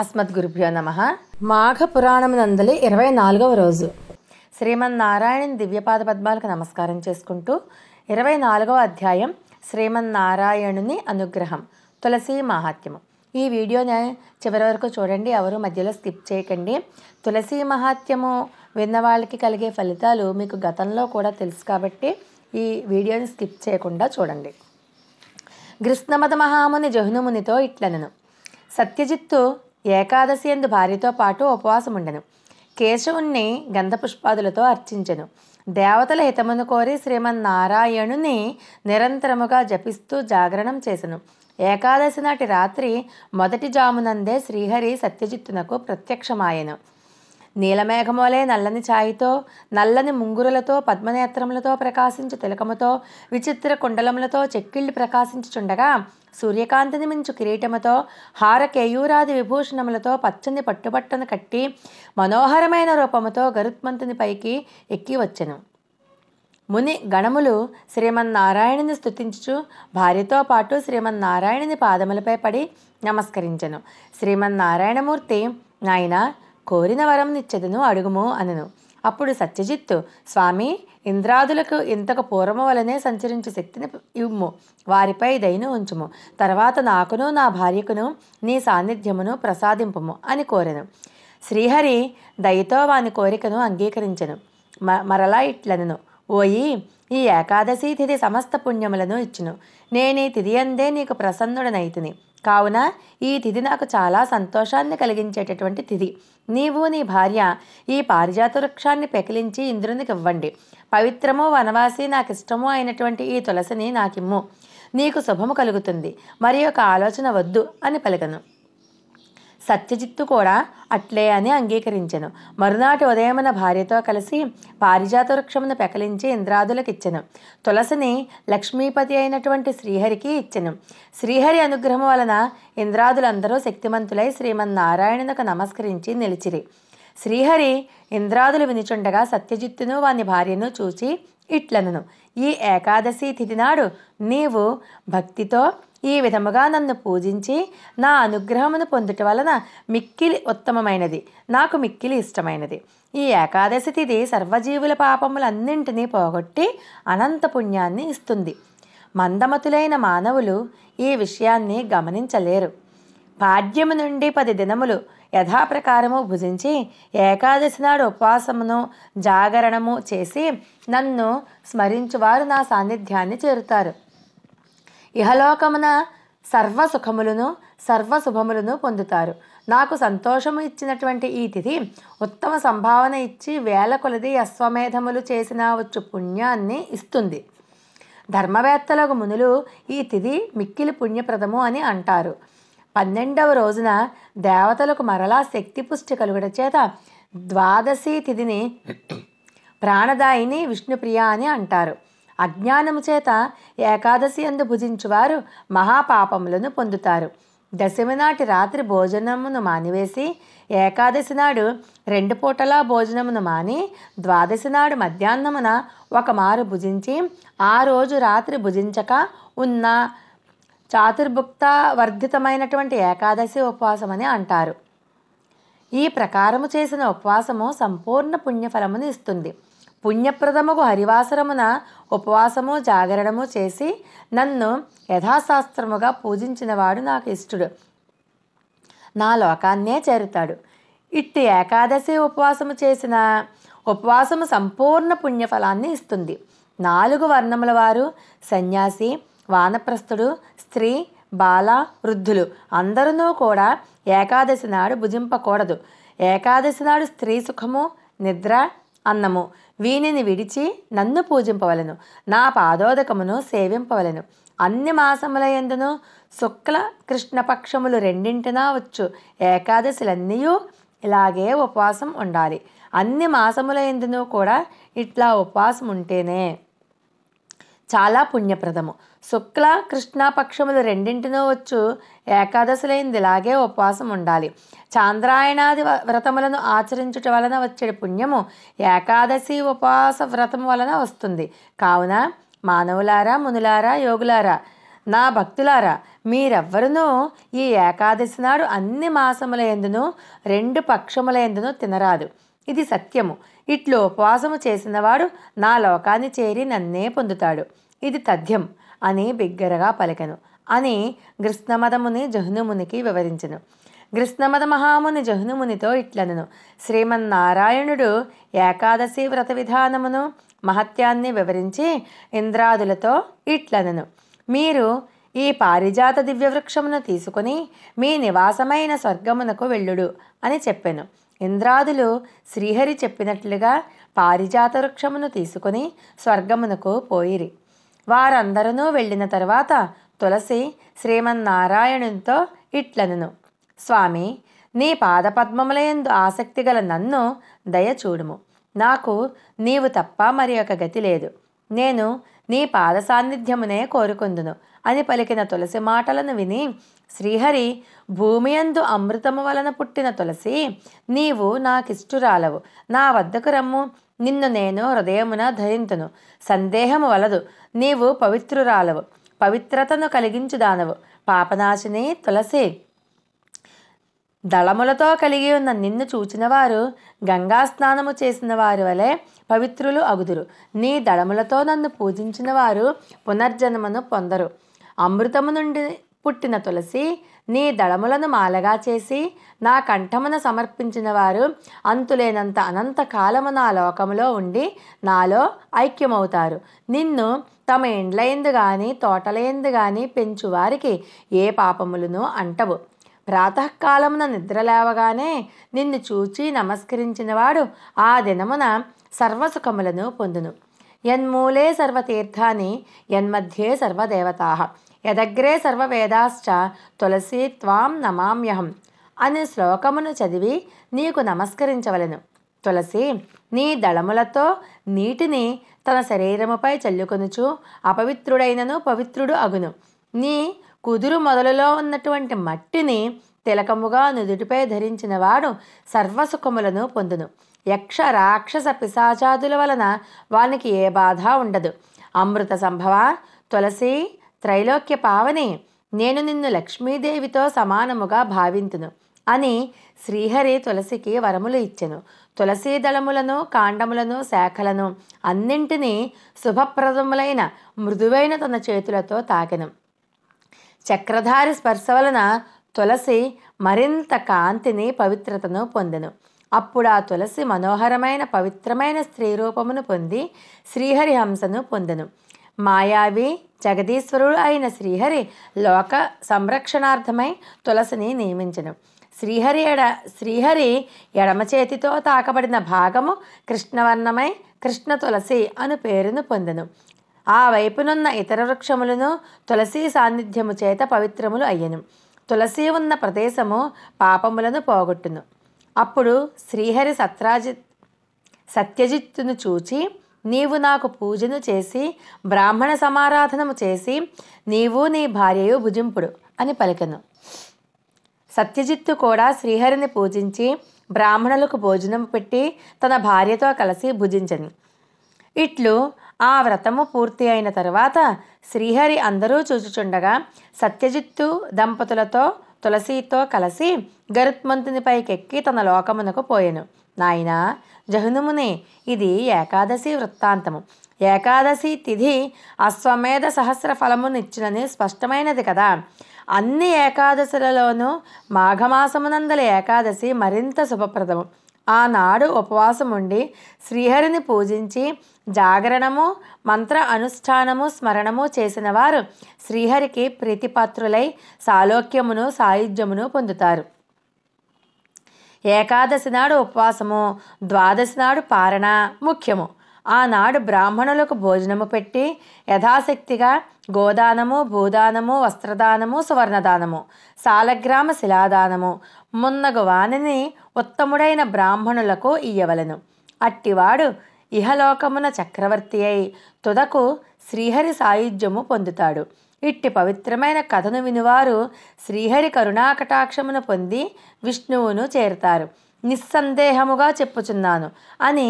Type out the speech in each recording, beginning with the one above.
అస్మద్గురుభ్యో నమ నందలి ఇరవై నాలుగవ రోజు శ్రీమన్నారాయణ దివ్యపాద పద్మాలకు నమస్కారం చేసుకుంటూ ఇరవై నాలుగవ అధ్యాయం శ్రీమన్నారాయణుని అనుగ్రహం తులసి మహాత్యము ఈ వీడియోని చివరి వరకు చూడండి ఎవరు మధ్యలో స్కిప్ చేయకండి తులసి మహాత్యము విన్న వాళ్ళకి కలిగే ఫలితాలు మీకు గతంలో కూడా తెలుసు కాబట్టి ఈ వీడియోని స్కిప్ చేయకుండా చూడండి గ్రిస్నమత మహాముని జహ్నుమునితో ఇట్లనను సత్యజిత్తు ఏకాదశి ఎందు భార్యతో పాటు ఉపవాసం ఉండెను కేశవుణ్ణి గంధపుష్పాదులతో అర్చించెను దేవతల హితమును కోరి శ్రీమన్నారాయణుని నిరంతరముగా జపిస్తూ జాగరణం చేసెను ఏకాదశి నాటి రాత్రి మొదటి జామునందే శ్రీహరి సత్యజిత్తునకు ప్రత్యక్షమాయను నీలమేఘమోలే నల్లని ఛాయితో నల్లని ముంగురులతో పద్మనేత్రములతో ప్రకాశించు తిలకముతో విచిత్ర కుండలములతో చెక్కిళ్ళు ప్రకాశించుచుండగా సూర్యకాంతిని మించు కిరీటముతో హార కేయూరాది విభూషణములతో పచ్చని పట్టుబట్టను కట్టి మనోహరమైన రూపముతో గరుత్మంతుని పైకి ఎక్కి వచ్చెను ముని గణములు శ్రీమన్నారాయణుని స్థుతించుచు భార్యతో పాటు శ్రీమన్నారాయణుని పాదములపై పడి నమస్కరించెను శ్రీమన్నారాయణమూర్తి నాయన కోరిన వరం నిచ్చెదను అడుగుము అనను అప్పుడు సత్యజిత్తు స్వామి ఇంద్రాదులకు ఇంతకు పూర్వము వలనే సంచరించు శక్తిని ఇవ్వము వారిపై దయను ఉంచుము తర్వాత నాకును నా భార్యకును నీ సాన్నిధ్యమును ప్రసాదింపుము అని కోరెను శ్రీహరి దయతో వాని కోరికను అంగీకరించెను మరలా ఇట్లనను ఓయి ఈ ఏకాదశి తిథి సమస్త పుణ్యములను ఇచ్చును నేను ఈ తిథి అందే నీకు ప్రసన్నుడనైతిని కావున ఈ తిథి నాకు చాలా సంతోషాన్ని కలిగించేటటువంటి తిథి నీవు నీ భార్య ఈ పారిజాత వృక్షాన్ని పెకిలించి ఇంద్రునికి ఇవ్వండి పవిత్రము వనవాసి నాకు ఇష్టము అయినటువంటి ఈ తులసిని నాకిమ్ము నీకు శుభము కలుగుతుంది మరి ఒక ఆలోచన వద్దు అని పలికను సత్యజిత్తు కూడా అట్లే అని అంగీకరించెను మరునాటి ఉదయమున భార్యతో కలిసి పారిజాత వృక్షమును పెకలించి ఇంద్రాదులకు ఇచ్చెను తులసిని లక్ష్మీపతి అయినటువంటి శ్రీహరికి ఇచ్చెను శ్రీహరి అనుగ్రహం వలన ఇంద్రాదులందరూ శక్తిమంతులై శ్రీమన్నారాయణునకు నమస్కరించి నిలిచిరి శ్రీహరి ఇంద్రాదులు వినిచుండగా సత్యజిత్తును వాని భార్యను చూచి ఇట్లనను ఈ ఏకాదశి తిథి నాడు నీవు భక్తితో ఈ విధముగా నన్ను పూజించి నా అనుగ్రహమును పొందుట వలన మిక్కిలి ఉత్తమమైనది నాకు మిక్కిలి ఇష్టమైనది ఈ ఏకాదశి తిథి సర్వజీవుల పాపములన్నింటినీ పోగొట్టి అనంత పుణ్యాన్ని ఇస్తుంది మందమతులైన మానవులు ఈ విషయాన్ని గమనించలేరు పాడ్యము నుండి పది దినములు యథాప్రకారము భుజించి ఏకాదశి నాడు ఉపవాసమును జాగరణము చేసి నన్ను స్మరించువారు నా సాన్నిధ్యాన్ని చేరుతారు ఇహలోకమున సర్వ సుఖములను సర్వ పొందుతారు నాకు సంతోషము ఇచ్చినటువంటి ఈ తిథి ఉత్తమ సంభావన ఇచ్చి వేల కొలది అశ్వమేధములు చేసిన వచ్చు పుణ్యాన్ని ఇస్తుంది ధర్మవేత్తలకు మునులు ఈ తిథి మిక్కిలి పుణ్యప్రదము అని అంటారు పన్నెండవ రోజున దేవతలకు మరలా శక్తి పుష్టి కలుగుట చేత ద్వాదశి తిథిని ప్రాణదాయిని విష్ణుప్రియ అని అంటారు అజ్ఞానము చేత ఏకాదశి అందు భుజించువారు మహాపాపములను పొందుతారు దశమి నాటి రాత్రి భోజనమును మానివేసి ఏకాదశి నాడు రెండు పూటలా భోజనమును మాని ద్వాదశి నాడు మధ్యాహ్నమున ఒక మారు భుజించి ఆ రోజు రాత్రి భుజించక ఉన్న చాతుర్భుక్త వర్ధితమైనటువంటి ఏకాదశి ఉపవాసమని అంటారు ఈ ప్రకారము చేసిన ఉపవాసము సంపూర్ణ పుణ్యఫలమును ఇస్తుంది పుణ్యప్రదముకు హరివాసరమున ఉపవాసము జాగరణము చేసి నన్ను యథాశాస్త్రముగా పూజించినవాడు నాకు ఇష్టడు నా లోకాన్నే చేరుతాడు ఇట్టి ఏకాదశి ఉపవాసము చేసిన ఉపవాసము సంపూర్ణ పుణ్యఫలాన్ని ఇస్తుంది నాలుగు వర్ణముల వారు సన్యాసి వానప్రస్థుడు స్త్రీ బాల వృద్ధులు అందరూ కూడా ఏకాదశి నాడు భుజింపకూడదు ఏకాదశి నాడు స్త్రీ సుఖము నిద్ర అన్నము వీనిని విడిచి నన్ను పూజింపవలను నా పాదోదకమును సేవింపవలను అన్ని మాసముల ఎందును శుక్ల కృష్ణపక్షములు రెండింటినా వచ్చు ఏకాదశులన్నీయూ ఇలాగే ఉపవాసం ఉండాలి అన్ని మాసముల ఎందును కూడా ఇట్లా ఉపవాసం ఉంటేనే చాలా పుణ్యప్రదము శుక్ల కృష్ణ పక్షములు రెండింటినో వచ్చు ఏకాదశులైంది ఇలాగే ఉపవాసం ఉండాలి చాంద్రాయణాది వ్రతములను ఆచరించుట వలన వచ్చే పుణ్యము ఏకాదశి ఉపవాస వ్రతం వలన వస్తుంది కావున మానవులారా మునులారా యోగులారా నా భక్తులారా మీరెవ్వరునూ ఈ ఏకాదశి నాడు అన్ని మాసముల ఎందును రెండు పక్షముల ఎందును తినరాదు ఇది సత్యము ఇట్లు ఉపవాసము చేసినవాడు నా లోకాన్ని చేరి నన్నే పొందుతాడు ఇది తథ్యం అని బిగ్గరగా పలికను అని కృష్ణమదముని జహ్నుమునికి వివరించను కృష్ణమద మహాముని జహ్నుమునితో ఇట్లనను శ్రీమన్నారాయణుడు ఏకాదశి వ్రత విధానమును మహత్యాన్ని వివరించి ఇంద్రాదులతో ఇట్లనను మీరు ఈ పారిజాత దివ్యవృక్షమును తీసుకుని మీ నివాసమైన స్వర్గమునకు వెళ్ళుడు అని చెప్పాను ఇంద్రాదులు శ్రీహరి చెప్పినట్లుగా పారిజాత వృక్షమును తీసుకుని స్వర్గమునకు పోయిరి వారందరూ వెళ్ళిన తర్వాత తులసి శ్రీమన్నారాయణునితో ఇట్లనను స్వామి నీ పాదపద్మములయందు ఆసక్తి గల నన్ను దయచూడుము నాకు నీవు తప్ప మరి ఒక గతి లేదు నేను నీ పాద సాన్నిధ్యమునే కోరుకుందును అని పలికిన తులసి మాటలను విని శ్రీహరి భూమియందు అమృతము వలన పుట్టిన తులసి నీవు నాకిష్టురాలవు నా వద్దకు రమ్ము నిన్ను నేను హృదయమున ధరింతును సందేహము వలదు నీవు పవిత్రురాలవు పవిత్రతను కలిగించుదానవు పాపనాశిని తులసి దళములతో కలిగి ఉన్న నిన్ను చూచినవారు గంగా స్నానము చేసిన వారి వలె పవిత్రులు అగుదురు నీ దళములతో నన్ను పూజించిన వారు పునర్జన్మను పొందరు అమృతము నుండి పుట్టిన తులసి నీ దళములను మాలగా చేసి నా కంఠమున సమర్పించిన వారు అంతులేనంత అనంత కాలము నా లోకములో ఉండి నాలో ఐక్యమవుతారు నిన్ను తమ ఇండ్లయందు కానీ తోటలయందు పెంచు పెంచువారికి ఏ పాపములను అంటవు ప్రాతకాలమున నిద్రలేవగానే నిన్ను చూచి నమస్కరించినవాడు ఆ దినమున సర్వసుఖములను పొందును యన్మూలే సర్వతీర్థాన్ని యన్మధ్యే సర్వదేవతా యదగ్రే సర్వవేదాశ్చ తులసి త్వాం నమామ్యహం అనే శ్లోకమును చదివి నీకు నమస్కరించవలను తులసి నీ దళములతో నీటిని తన శరీరముపై చల్లుకొనుచు అపవిత్రుడైనను పవిత్రుడు అగును నీ కుదురు మొదలులో ఉన్నటువంటి మట్టిని తిలకముగా నుదుటిపై ధరించిన వాడు సర్వసుఖములను పొందును యక్ష రాక్షస పిశాచాదుల వలన వానికి ఏ బాధ ఉండదు అమృత సంభవ తులసి త్రైలోక్య పావని నేను నిన్ను లక్ష్మీదేవితో సమానముగా భావింతును అని శ్రీహరి తులసికి వరములు ఇచ్చెను తులసీ దళములను కాండములను శాఖలను అన్నింటినీ శుభప్రదములైన మృదువైన తన చేతులతో తాకెను చక్రధారి స్పర్శ వలన తులసి మరింత కాంతిని పవిత్రతను పొందెను అప్పుడు ఆ తులసి మనోహరమైన పవిత్రమైన స్త్రీ రూపమును పొంది శ్రీహరి హంసను పొందెను మాయావి జగదీశ్వరుడు అయిన శ్రీహరి లోక సంరక్షణార్థమై తులసిని నియమించను శ్రీహరి ఎడ శ్రీహరి ఎడమ చేతితో తాకబడిన భాగము కృష్ణవర్ణమై కృష్ణ తులసి అను పేరును పొందెను ఆ వైపునున్న ఇతర వృక్షములను తులసి సాన్నిధ్యము చేత పవిత్రములు అయ్యను తులసి ఉన్న ప్రదేశము పాపములను పోగొట్టును అప్పుడు శ్రీహరి సత్రాజి సత్యజిత్తును చూచి నీవు నాకు పూజను చేసి బ్రాహ్మణ సమారాధనము చేసి నీవు నీ భార్యయు భుజింపుడు అని పలికెను సత్యజిత్తు కూడా శ్రీహరిని పూజించి బ్రాహ్మణులకు భోజనం పెట్టి తన భార్యతో కలిసి భుజించను ఇట్లు ఆ వ్రతము పూర్తి అయిన తరువాత శ్రీహరి అందరూ చూచుచుండగా సత్యజిత్తు దంపతులతో తులసితో కలిసి గరుత్మంతుని పైకెక్కి తన లోకమునకు పోయాను నాయనా జహనుమునే ఇది ఏకాదశి వృత్తాంతము ఏకాదశి తిథి అశ్వమేధ సహస్ర ఫలమునిచ్చినని స్పష్టమైనది కదా అన్ని ఏకాదశులలోనూ మాఘమాసమునందల ఏకాదశి మరింత శుభప్రదము ఆనాడు ఉండి శ్రీహరిని పూజించి జాగరణము మంత్ర అనుష్ఠానము స్మరణము చేసిన వారు శ్రీహరికి ప్రీతిపాత్రులై సాలోక్యమును సాయుధ్యమును పొందుతారు ఏకాదశి నాడు ఉపవాసము ద్వాదశి నాడు పారణ ముఖ్యము ఆనాడు బ్రాహ్మణులకు భోజనము పెట్టి యథాశక్తిగా గోదానము భూదానము వస్త్రదానము సువర్ణదానము సాలగ్రామ శిలాదానము మున్నగు వాణిని ఉత్తముడైన బ్రాహ్మణులకు ఇయ్యవలను అట్టివాడు ఇహలోకమున చక్రవర్తి అయి తుదకు శ్రీహరి సాయుధ్యము పొందుతాడు ఇట్టి పవిత్రమైన కథను వినివారు శ్రీహరి కరుణాకటాక్షమును పొంది విష్ణువును చేరుతారు నిస్సందేహముగా చెప్పుచున్నాను అని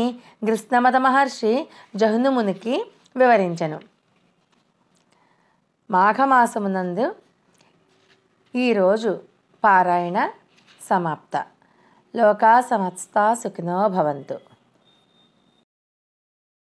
కృష్ణమత మహర్షి జహ్నుమునికి వివరించను మాఘమాసమునందు ఈరోజు పారాయణ సమాప్త లోకా సమస్త సుఖినో భవంతు